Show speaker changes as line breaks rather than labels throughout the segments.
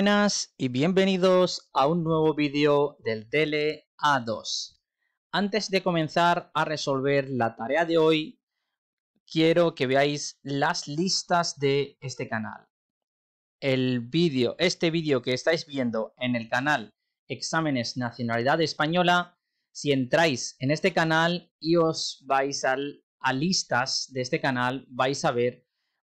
buenas y bienvenidos a un nuevo vídeo del Tele A2. Antes de comenzar a resolver la tarea de hoy, quiero que veáis las listas de este canal. El vídeo, este vídeo que estáis viendo en el canal Exámenes Nacionalidad Española, si entráis en este canal y os vais al, a listas de este canal, vais a ver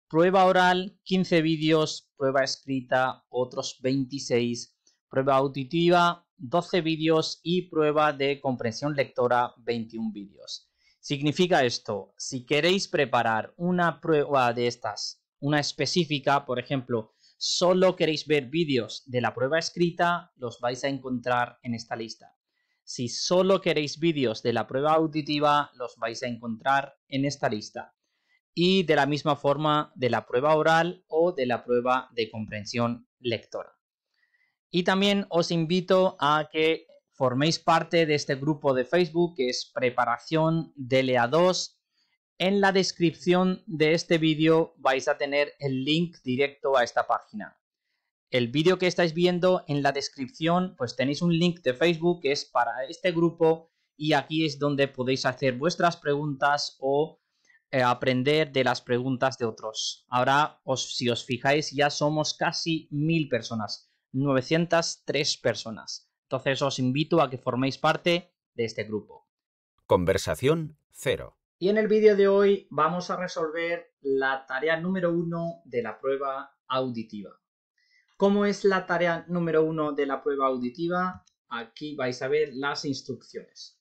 prueba oral, 15 vídeos, prueba escrita, otros 26, prueba auditiva, 12 vídeos y prueba de comprensión lectora, 21 vídeos. Significa esto, si queréis preparar una prueba de estas, una específica, por ejemplo, solo queréis ver vídeos de la prueba escrita, los vais a encontrar en esta lista. Si solo queréis vídeos de la prueba auditiva, los vais a encontrar en esta lista y de la misma forma de la prueba oral o de la prueba de comprensión lectora. Y también os invito a que forméis parte de este grupo de Facebook que es Preparación DLA2. En la descripción de este vídeo vais a tener el link directo a esta página. El vídeo que estáis viendo en la descripción pues tenéis un link de Facebook que es para este grupo y aquí es donde podéis hacer vuestras preguntas o eh, aprender de las preguntas de otros. Ahora, os, si os fijáis, ya somos casi mil personas, 903 personas. Entonces os invito a que forméis parte de este grupo. Conversación cero. Y en el vídeo de hoy vamos a resolver la tarea número uno de la prueba auditiva. ¿Cómo es la tarea número uno de la prueba auditiva? Aquí vais a ver las instrucciones.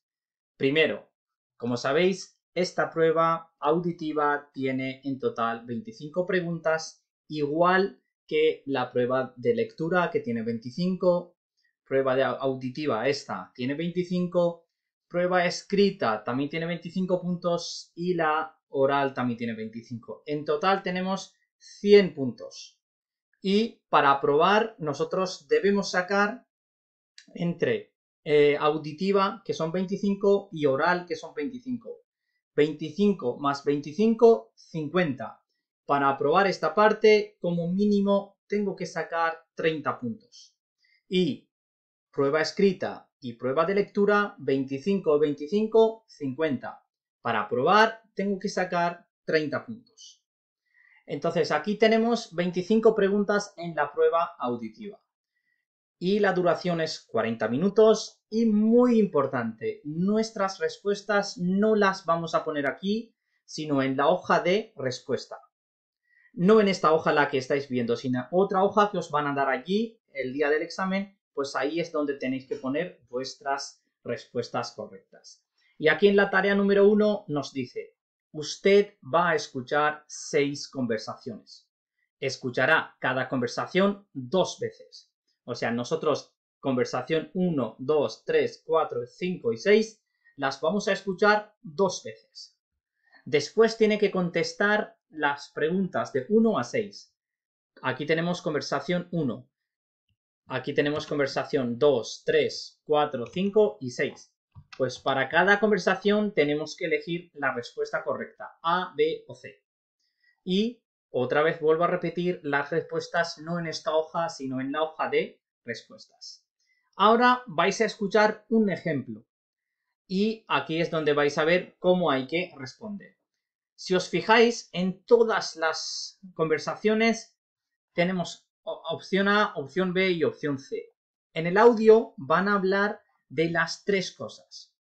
Primero, como sabéis, esta prueba auditiva tiene en total 25 preguntas, igual que la prueba de lectura que tiene 25, prueba auditiva esta tiene 25, prueba escrita también tiene 25 puntos y la oral también tiene 25. En total tenemos 100 puntos. Y para aprobar nosotros debemos sacar entre eh, auditiva, que son 25, y oral, que son 25. 25 más 25, 50. Para aprobar esta parte, como mínimo, tengo que sacar 30 puntos. Y prueba escrita y prueba de lectura, 25, 25, 50. Para aprobar, tengo que sacar 30 puntos. Entonces, aquí tenemos 25 preguntas en la prueba auditiva y la duración es 40 minutos y muy importante, nuestras respuestas no las vamos a poner aquí, sino en la hoja de respuesta. No en esta hoja la que estáis viendo, sino en otra hoja que os van a dar allí el día del examen, pues ahí es donde tenéis que poner vuestras respuestas correctas. Y aquí en la tarea número uno nos dice, usted va a escuchar seis conversaciones. Escuchará cada conversación dos veces o sea, nosotros conversación 1, 2, 3, 4, 5 y 6 las vamos a escuchar dos veces. Después tiene que contestar las preguntas de 1 a 6. Aquí tenemos conversación 1. Aquí tenemos conversación 2, 3, 4, 5 y 6. Pues para cada conversación tenemos que elegir la respuesta correcta, A, B o C. Y otra vez vuelvo a repetir las respuestas no en esta hoja, sino en la hoja de respuestas. Ahora vais a escuchar un ejemplo y aquí es donde vais a ver cómo hay que responder. Si os fijáis, en todas las conversaciones tenemos opción A, opción B y opción C. En el audio van a hablar de las tres cosas.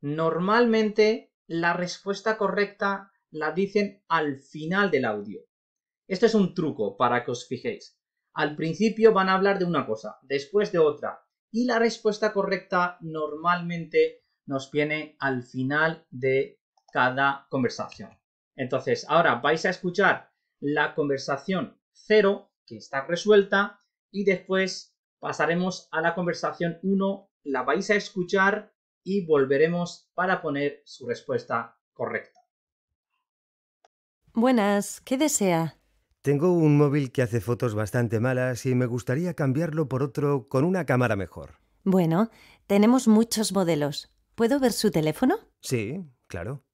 Normalmente la respuesta correcta la dicen al final del audio. Esto es un truco para que os fijéis. Al principio van a hablar de una cosa, después de otra, y la respuesta correcta normalmente nos viene al final de cada conversación. Entonces, ahora vais a escuchar la conversación cero, que está resuelta, y después pasaremos a la conversación 1, la vais a escuchar y volveremos para poner su respuesta correcta. Buenas, ¿qué desea?
Tengo un móvil que hace fotos bastante malas y me gustaría cambiarlo por otro con una cámara mejor.
Bueno, tenemos muchos modelos. ¿Puedo ver su teléfono?
Sí, claro.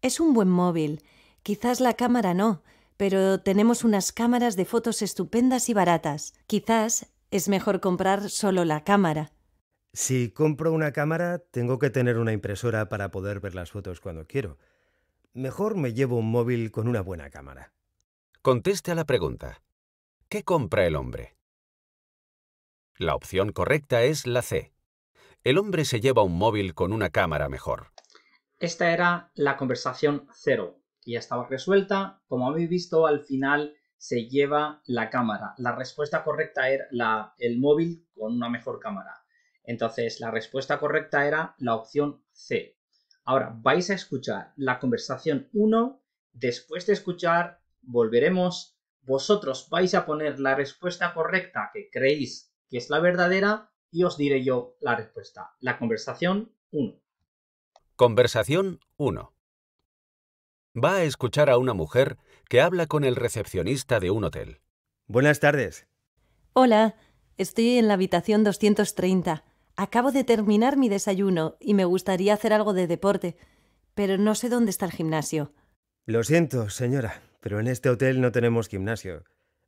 Es un buen móvil. Quizás la cámara no, pero tenemos unas cámaras de fotos estupendas y baratas. Quizás es mejor comprar solo la cámara.
Si compro una cámara, tengo que tener una impresora para poder ver las fotos cuando quiero. Mejor me llevo un móvil con una buena cámara. Conteste a la pregunta. ¿Qué compra el hombre?
La opción correcta es la C. El hombre se lleva un móvil con una
cámara mejor. Esta era la conversación cero, que ya estaba resuelta. Como habéis visto, al final se lleva la cámara. La respuesta correcta era la, el móvil con una mejor cámara. Entonces, la respuesta correcta era la opción C. Ahora, vais a escuchar la conversación 1 después de escuchar volveremos, vosotros vais a poner la respuesta correcta que creéis que es la verdadera y os diré yo la respuesta. La conversación 1.
Conversación 1. Va a escuchar a una mujer que habla con el recepcionista de un hotel. Buenas tardes.
Hola, estoy en la habitación 230. Acabo de terminar mi desayuno y me gustaría hacer algo de deporte, pero no sé dónde está el gimnasio.
Lo siento, señora. Pero en este hotel no tenemos gimnasio.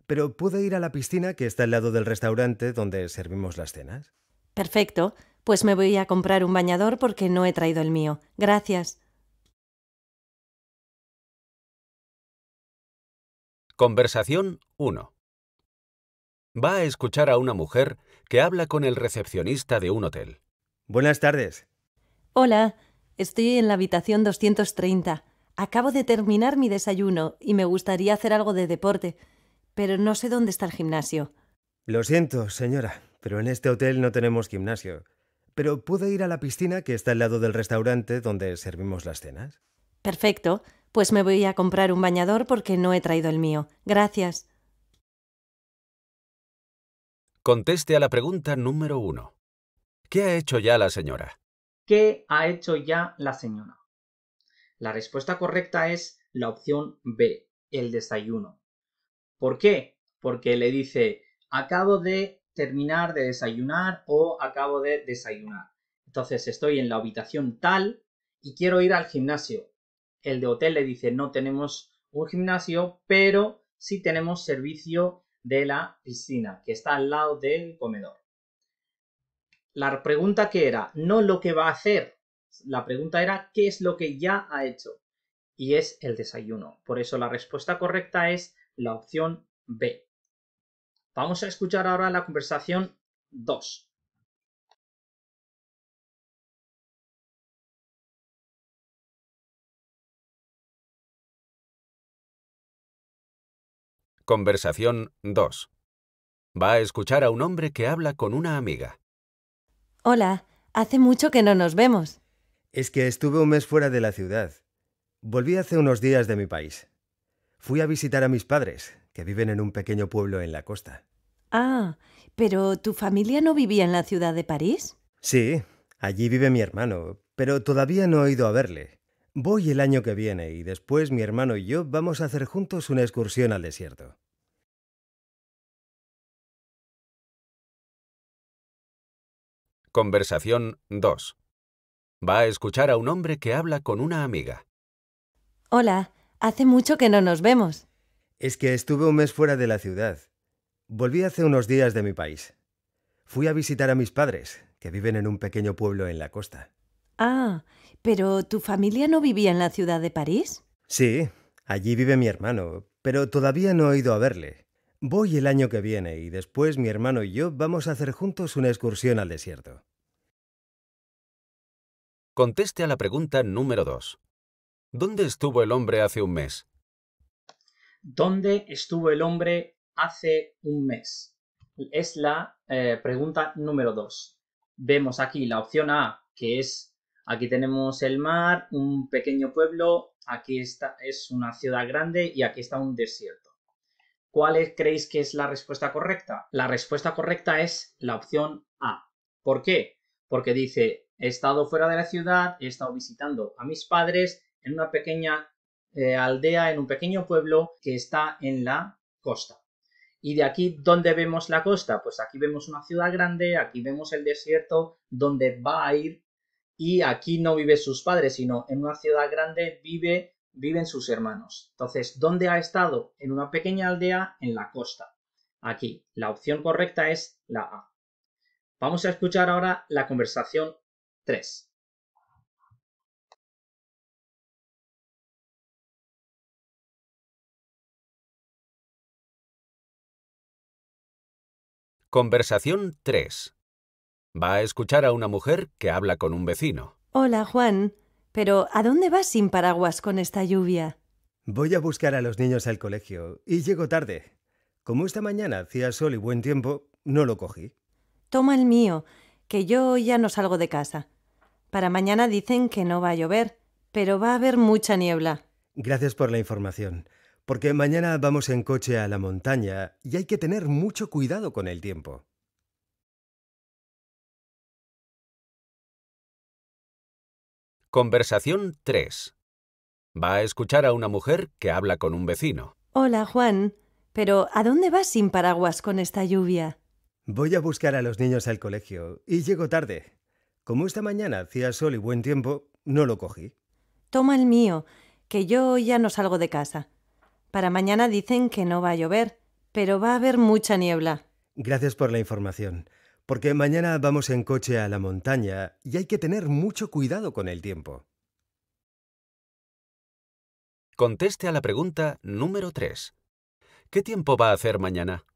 Pero ¿puedo ir a la piscina que está al lado del restaurante donde servimos las cenas.
Perfecto. Pues me voy a comprar un bañador porque no he
traído el mío. Gracias. Conversación 1. Va a escuchar a una
mujer que habla con el recepcionista de un hotel. Buenas tardes.
Hola, estoy en la habitación 230. Acabo de terminar mi desayuno y me gustaría hacer algo de deporte, pero no sé dónde está el gimnasio.
Lo siento, señora, pero en este hotel no tenemos gimnasio. Pero ¿puedo ir a la piscina que está al lado del restaurante donde servimos las cenas.
Perfecto, pues me voy a comprar un bañador porque no he traído el mío. Gracias.
Conteste a la pregunta número uno. ¿Qué ha hecho ya la señora?
¿Qué ha hecho ya la señora? La respuesta correcta es la opción B, el desayuno. ¿Por qué? Porque le dice, acabo de terminar de desayunar o acabo de desayunar. Entonces estoy en la habitación tal y quiero ir al gimnasio. El de hotel le dice, no tenemos un gimnasio, pero sí tenemos servicio de la piscina, que está al lado del comedor. La pregunta que era, no lo que va a hacer, la pregunta era ¿qué es lo que ya ha hecho? Y es el desayuno. Por eso la respuesta correcta es la opción B. Vamos a escuchar ahora la
conversación 2. Conversación 2. Va a escuchar a un
hombre
que habla con una amiga.
Hola, hace mucho que no nos vemos.
Es que estuve un mes fuera de la ciudad. Volví hace unos días de mi país. Fui a visitar a mis padres, que viven en un pequeño pueblo en la costa.
Ah, pero ¿tu familia no vivía en la ciudad de París?
Sí, allí vive mi hermano, pero todavía no he ido a verle. Voy el año que viene y después mi hermano y yo vamos a hacer
juntos una excursión al desierto. Conversación 2. Va a
escuchar a un hombre que habla con una amiga.
Hola, hace mucho que no nos
vemos. Es que estuve un mes fuera de la ciudad. Volví hace unos días de mi país. Fui a visitar a mis padres, que viven en un pequeño pueblo en la costa.
Ah, pero ¿tu familia no vivía en la ciudad de París?
Sí, allí vive mi hermano, pero todavía no he ido a verle. Voy el año que viene y después mi hermano y yo vamos a hacer juntos una excursión al desierto.
Conteste a la pregunta número 2. ¿Dónde estuvo el hombre hace un mes?
¿Dónde estuvo el hombre hace un mes? Es la eh, pregunta número 2. Vemos aquí la opción A, que es, aquí tenemos el mar, un pequeño pueblo, aquí está, es una ciudad grande y aquí está un desierto. ¿Cuál creéis que es la respuesta correcta? La respuesta correcta es la opción A. ¿Por qué? Porque dice, He estado fuera de la ciudad, he estado visitando a mis padres en una pequeña eh, aldea, en un pequeño pueblo que está en la costa. Y de aquí, ¿dónde vemos la costa? Pues aquí vemos una ciudad grande, aquí vemos el desierto donde va a ir y aquí no vive sus padres, sino en una ciudad grande vive, viven sus hermanos. Entonces, ¿dónde ha estado? En una pequeña aldea en la costa. Aquí, la opción correcta es la A. Vamos a escuchar ahora la conversación 3.
Conversación 3. Va a escuchar a una mujer que habla con un vecino. Hola,
Juan. Pero ¿a dónde vas sin paraguas con esta lluvia?
Voy a buscar a los niños al colegio y llego tarde. Como esta mañana hacía sol y buen tiempo, no lo cogí.
Toma el mío, que yo ya no salgo de casa. Para mañana dicen que no va a llover, pero va a haber mucha niebla.
Gracias por la información,
porque mañana vamos en coche a la montaña y hay que tener mucho cuidado con el tiempo. Conversación 3. Va a escuchar a una mujer que habla con un vecino.
Hola, Juan. Pero ¿a dónde vas sin paraguas con esta lluvia?
Voy a buscar a los niños al colegio y llego tarde. Como esta mañana hacía sol y buen tiempo, no lo cogí.
Toma el mío, que yo ya no salgo de casa. Para mañana dicen que no va a llover, pero va a haber mucha niebla.
Gracias por la información, porque mañana vamos en coche a la montaña y hay que tener mucho cuidado con el tiempo.
Conteste a la pregunta número 3. ¿Qué tiempo va a hacer mañana?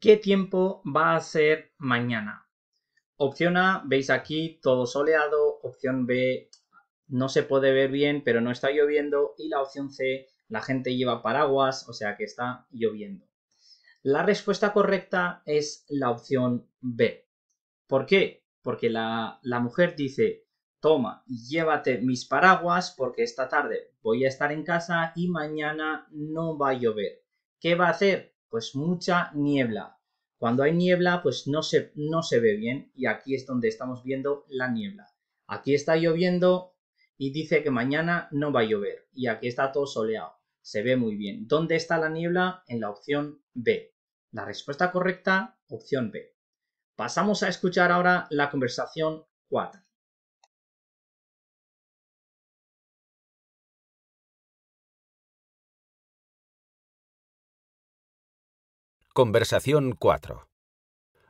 ¿Qué tiempo va a hacer mañana? Opción A, veis aquí todo soleado. Opción B, no se puede ver bien, pero no está lloviendo. Y la opción C, la gente lleva paraguas, o sea que está lloviendo. La respuesta correcta es la opción B. ¿Por qué? Porque la, mujer dice, toma, llévate mis paraguas porque esta tarde voy a estar en casa y mañana no va a llover. ¿Qué va a hacer? Pues mucha niebla. Cuando hay niebla, pues no se, no se ve bien y aquí es donde estamos viendo la niebla. Aquí está lloviendo y dice que mañana no va a llover y aquí está todo soleado. Se ve muy bien. ¿Dónde está la niebla? En la opción B. La respuesta correcta, opción B. Pasamos a escuchar ahora la conversación 4.
Conversación 4.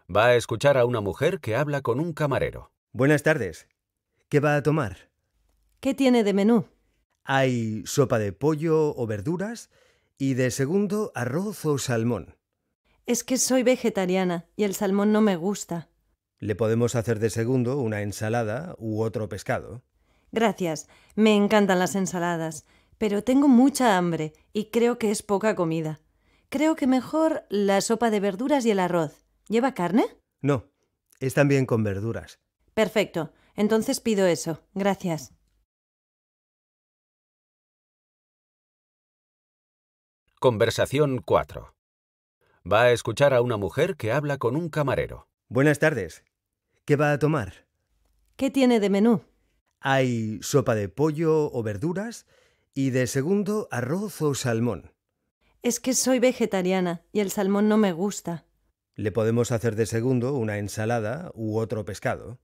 Va a escuchar a una mujer que habla con un camarero. Buenas tardes.
¿Qué va a tomar?
¿Qué tiene de menú?
Hay sopa de pollo o verduras y de segundo arroz o salmón.
Es que soy vegetariana y el salmón no me gusta.
Le podemos hacer de segundo una ensalada u otro pescado.
Gracias, me encantan las ensaladas, pero tengo mucha hambre y creo que es poca comida. Creo que mejor la sopa de verduras y el arroz. ¿Lleva carne?
No, es también con verduras.
Perfecto. Entonces
pido eso. Gracias. Conversación 4. Va a escuchar a una mujer
que
habla con un camarero. Buenas tardes. ¿Qué va a tomar? ¿Qué tiene de menú? Hay sopa de pollo o verduras y de segundo arroz o salmón.
Es que soy vegetariana y el salmón no me gusta.
Le podemos hacer de segundo una ensalada u otro pescado.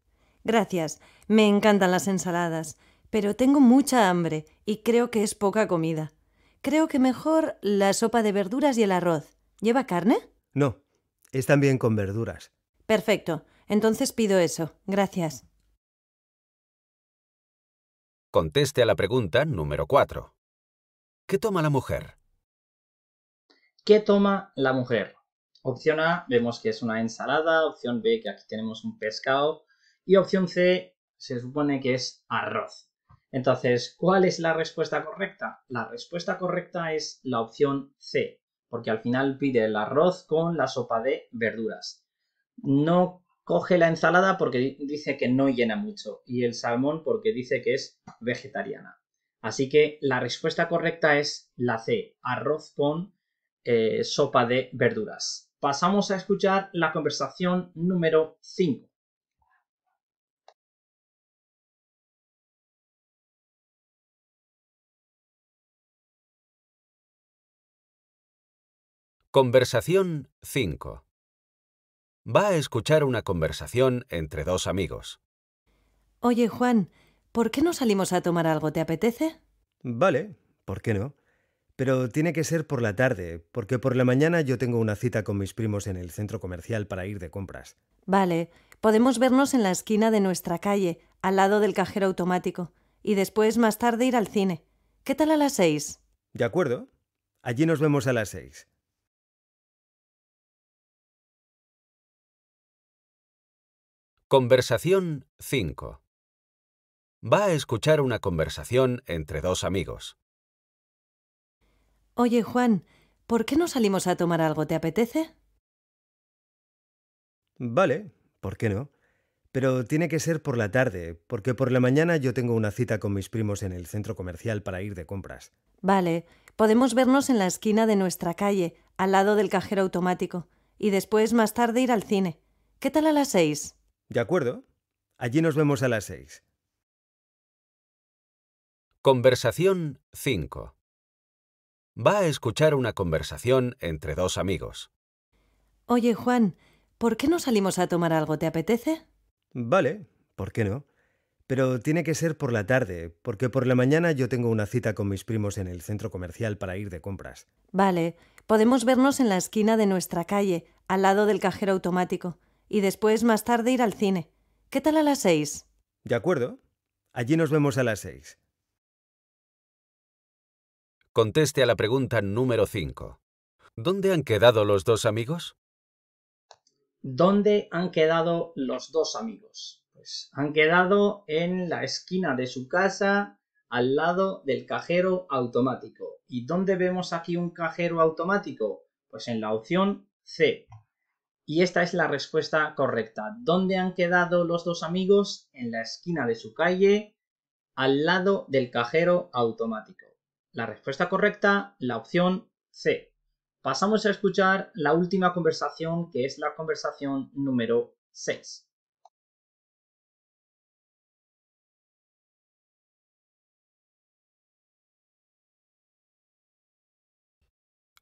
Gracias, me encantan las ensaladas, pero tengo mucha hambre y creo que es poca comida. Creo que mejor la sopa de verduras y el arroz. ¿Lleva carne?
No, es también con verduras.
Perfecto, entonces pido eso. Gracias.
Conteste a la pregunta número 4. ¿Qué toma
la mujer? ¿Qué toma la mujer? Opción A, vemos que es una ensalada. Opción B, que aquí tenemos un pescado. Y opción C, se supone que es arroz. Entonces, ¿cuál es la respuesta correcta? La respuesta correcta es la opción C, porque al final pide el arroz con la sopa de verduras. No coge la ensalada porque dice que no llena mucho y el salmón porque dice que es vegetariana. Así que la respuesta correcta es la C, arroz con eh, sopa de verduras. Pasamos a escuchar la conversación número 5.
Conversación 5.
Va a escuchar una conversación entre dos amigos.
Oye,
Juan, ¿por qué no salimos a tomar algo? ¿Te apetece?
Vale, ¿por qué no? Pero tiene que ser por la tarde, porque por la mañana yo tengo una cita con mis primos en el centro comercial para ir de compras.
Vale, podemos vernos en la esquina de nuestra calle, al lado del cajero automático, y después más tarde ir al cine. ¿Qué tal a las seis?
De
acuerdo. Allí nos vemos a las seis. Conversación 5. Va a escuchar una conversación entre dos amigos.
Oye, Juan, ¿por qué no salimos a tomar algo? ¿Te apetece?
Vale, ¿por qué no? Pero tiene que ser por la tarde, porque por la mañana yo tengo una cita con mis primos en el centro comercial para ir de compras.
Vale, podemos vernos en la esquina de nuestra calle, al lado del cajero automático, y después más tarde ir al cine. ¿Qué tal a las seis?
De acuerdo. Allí nos vemos a las seis.
Conversación 5 va a escuchar una conversación entre dos amigos.
Oye, Juan, ¿por qué no salimos a tomar algo? ¿Te apetece?
Vale, ¿por qué no? Pero tiene que ser por la tarde, porque por la mañana yo tengo una cita con mis primos en el centro comercial para ir de compras.
Vale, podemos vernos en la esquina de nuestra calle, al lado del cajero automático, y después más tarde ir al cine. ¿Qué tal a las seis?
De acuerdo. Allí nos vemos a las seis. Conteste
a la pregunta número 5. ¿Dónde han quedado los dos amigos?
¿Dónde han quedado los dos amigos? Pues han quedado en la esquina de su casa, al lado del cajero automático. ¿Y dónde vemos aquí un cajero automático? Pues en la opción C. Y esta es la respuesta correcta. ¿Dónde han quedado los dos amigos? En la esquina de su calle, al lado del cajero automático. La respuesta correcta, la opción C. Pasamos a escuchar la última conversación, que es la conversación número 6.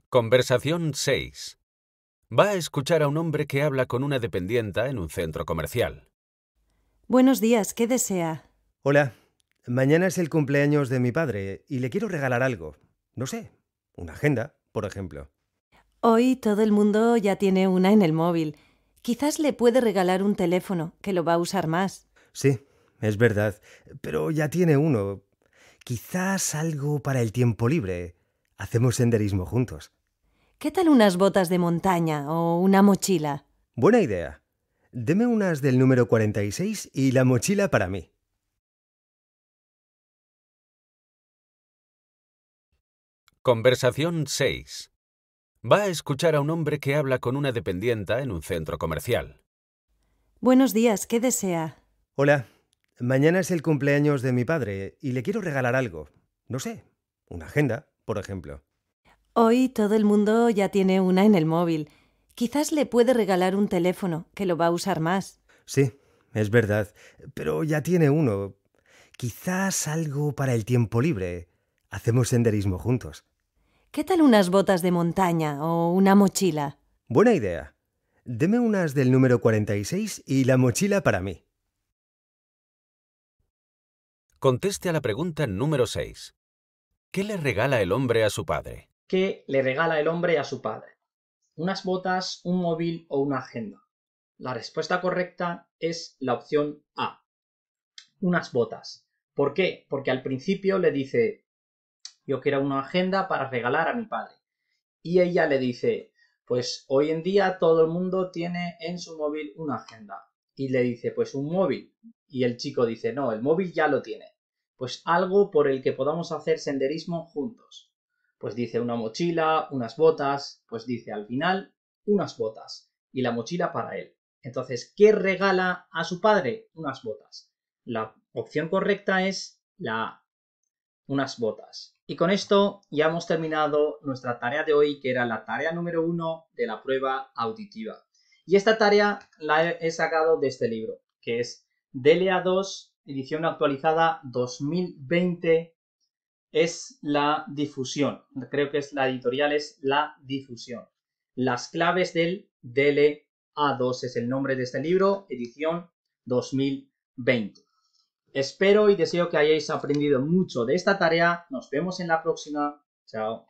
Conversación 6. Va a escuchar a un hombre que
habla con una dependienta en un centro comercial.
Buenos días, ¿qué desea?
Hola, Mañana es el cumpleaños de mi padre y le quiero regalar algo. No sé, una agenda, por ejemplo.
Hoy todo el mundo ya tiene una en el móvil. Quizás le puede regalar un teléfono, que lo va a usar más.
Sí, es verdad, pero ya tiene uno. Quizás algo para el tiempo libre. Hacemos senderismo juntos.
¿Qué tal unas botas de montaña o una mochila?
Buena idea. Deme unas del número 46 y la mochila para mí. Conversación 6. Va a escuchar a un hombre que habla con una dependienta en un
centro comercial.
Buenos días, ¿qué desea?
Hola, mañana es el cumpleaños de mi padre y le quiero regalar algo. No sé, una agenda, por ejemplo.
Hoy todo el mundo ya tiene una en el móvil. Quizás le puede regalar un teléfono, que lo va a usar más.
Sí, es verdad, pero ya tiene uno. Quizás algo para el tiempo libre. Hacemos senderismo juntos.
¿Qué tal unas botas de montaña o una mochila?
Buena idea. Deme unas del número 46 y la mochila para mí.
Conteste a la pregunta número 6. ¿Qué le regala el hombre a su
padre? ¿Qué le regala el hombre a su padre? Unas botas, un móvil o una agenda. La respuesta correcta es la opción A. Unas botas. ¿Por qué? Porque al principio le dice, yo quiero una agenda para regalar a mi padre. Y ella le dice, pues hoy en día todo el mundo tiene en su móvil una agenda. Y le dice, pues un móvil. Y el chico dice, no, el móvil ya lo tiene. Pues algo por el que podamos hacer senderismo juntos. Pues dice una mochila, unas botas, pues dice al final unas botas y la mochila para él. Entonces, ¿qué regala a su padre? Unas botas. La opción correcta es la A, unas botas. Y con esto ya hemos terminado nuestra tarea de hoy, que era la tarea número uno de la prueba auditiva. Y esta tarea la he sacado de este libro, que es DLA 2, edición actualizada 2020, es la difusión. Creo que es la editorial, es la difusión. Las claves del DLA 2 es el nombre de este libro, edición 2020. Espero y deseo que hayáis aprendido mucho de esta tarea. Nos vemos en la próxima. Chao.